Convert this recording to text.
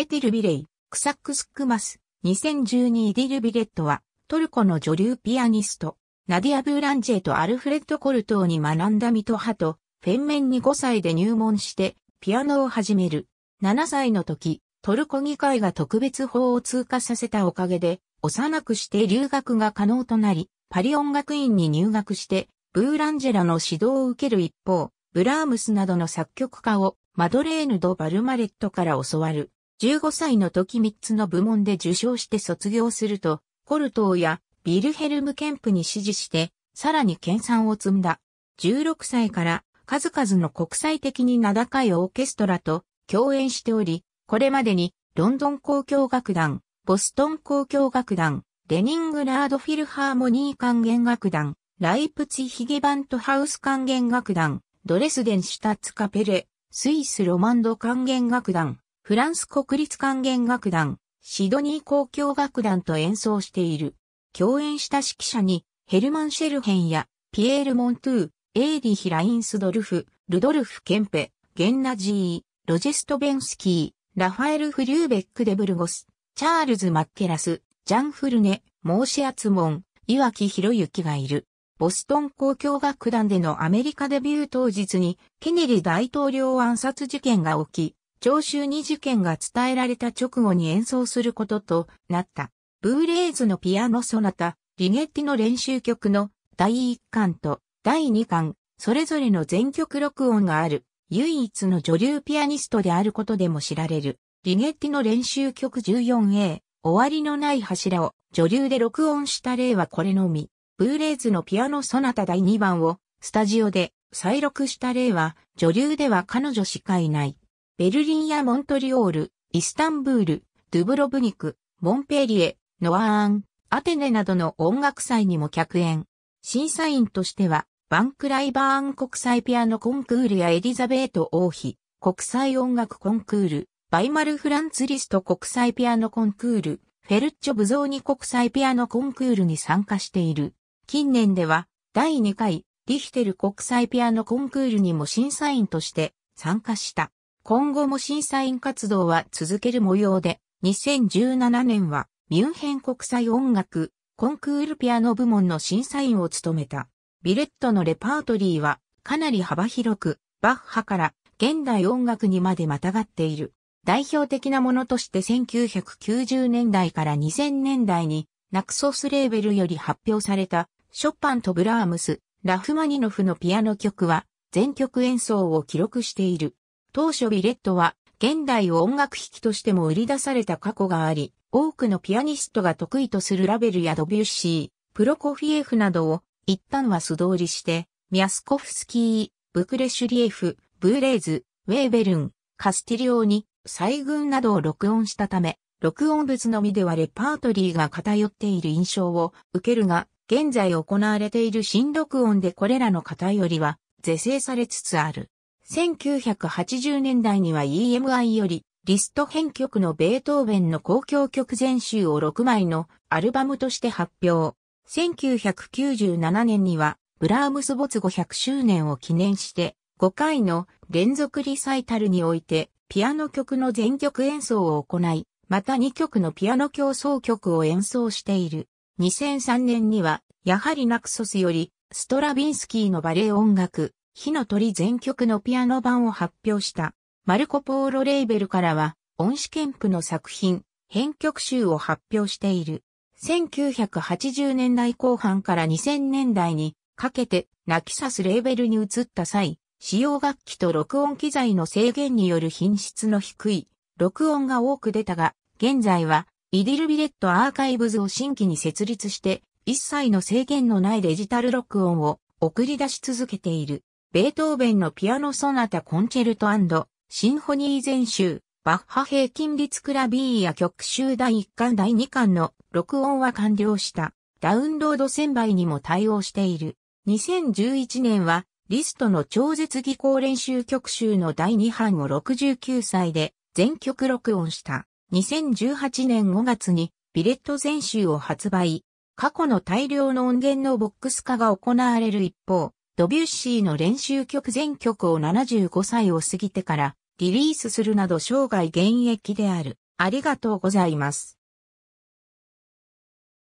エティル・ビレイ、クサックス・クマス、2012イディル・ビレットは、トルコの女流ピアニスト、ナディア・ブーランジェとアルフレッド・コルトーに学んだミト派と、フェンメンに5歳で入門して、ピアノを始める。7歳の時、トルコ議会が特別法を通過させたおかげで、幼くして留学が可能となり、パリ音楽院に入学して、ブーランジェラの指導を受ける一方、ブラームスなどの作曲家をマドレーヌ・ド・バルマレットから教わる。15歳の時3つの部門で受賞して卒業すると、コルトーやビルヘルム・ケンプに支持して、さらに研鑽を積んだ。16歳から数々の国際的に名高いオーケストラと共演しており、これまでにロンドン交響楽団、ボストン交響楽団、レニングラードフィルハーモニー管弦楽団、ライプツィヒゲバントハウス管弦楽団、ドレスデンシュタッツカペレ、スイスロマンド管弦楽団、フランス国立管弦楽団、シドニー交響楽団と演奏している。共演した指揮者に、ヘルマン・シェルヘンや、ピエール・モントゥー、エーリヒ・ラインスドルフ、ルドルフ・ケンペ、ゲンナジー、ロジェスト・ベンスキー、ラファエル・フリューベック・デブルゴス、チャールズ・マッケラス、ジャン・フルネ、モーシアツモン、岩木博之がいる。ボストン公共楽団でのアメリカデビュー当日に、ケネリ大統領暗殺事件が起き、聴衆に事件が伝えられた直後に演奏することとなった。ブーレーズのピアノソナタ、リゲッティの練習曲の第1巻と第2巻、それぞれの全曲録音がある、唯一の女流ピアニストであることでも知られる、リゲッティの練習曲 14A、終わりのない柱を女流で録音した例はこれのみ、ブーレーズのピアノソナタ第2番をスタジオで再録した例は女流では彼女しかいない。ベルリンやモントリオール、イスタンブール、ドゥブロブニク、モンペリエ、ノアーン、アテネなどの音楽祭にも客演。審査員としては、バンクライバーン国際ピアノコンクールやエリザベート王妃、国際音楽コンクール、バイマル・フランツリスト国際ピアノコンクール、フェルッチョ・ブゾーニ国際ピアノコンクールに参加している。近年では、第2回、リヒテル国際ピアノコンクールにも審査員として参加した。今後も審査員活動は続ける模様で、2017年はミュンヘン国際音楽コンクールピアノ部門の審査員を務めた。ビレットのレパートリーはかなり幅広く、バッハから現代音楽にまでまたがっている。代表的なものとして1990年代から2000年代にナクソスレーベルより発表されたショパンとブラームス、ラフマニノフのピアノ曲は全曲演奏を記録している。当初ビレットは現代を音楽弾きとしても売り出された過去があり、多くのピアニストが得意とするラベルやドビュッシー、プロコフィエフなどを一旦は素通りして、ミャスコフスキー、ブクレシュリエフ、ブーレーズ、ウェーベルン、カスティリオに、グンなどを録音したため、録音物のみではレパートリーが偏っている印象を受けるが、現在行われている新録音でこれらの偏りは是正されつつある。1980年代には EMI より、リスト編曲のベートーベンの公共曲全集を6枚のアルバムとして発表。1997年には、ブラームス没後0 0周年を記念して、5回の連続リサイタルにおいて、ピアノ曲の全曲演奏を行い、また2曲のピアノ競争曲を演奏している。2003年には、やはりナクソスより、ストラビンスキーのバレエ音楽、火の鳥全曲のピアノ版を発表した、マルコ・ポーロレーベルからは、恩師ケンプの作品、編曲集を発表している。1980年代後半から2000年代にかけて、ナキサスレーベルに移った際、使用楽器と録音機材の制限による品質の低い、録音が多く出たが、現在は、イディルビレットアーカイブズを新規に設立して、一切の制限のないデジタル録音を送り出し続けている。ベートーベンのピアノソナタコンチェルトシンフォニー全集、バッハ平均律クラビーや曲集第1巻第2巻の録音は完了した。ダウンロード1000倍にも対応している。2011年は、リストの超絶技巧練習曲集の第2版を69歳で全曲録音した。2018年5月にビレット全集を発売。過去の大量の音源のボックス化が行われる一方、ドビュッシーの練習曲全曲を75歳を過ぎてからリリースするなど生涯現役である。ありがとうございます。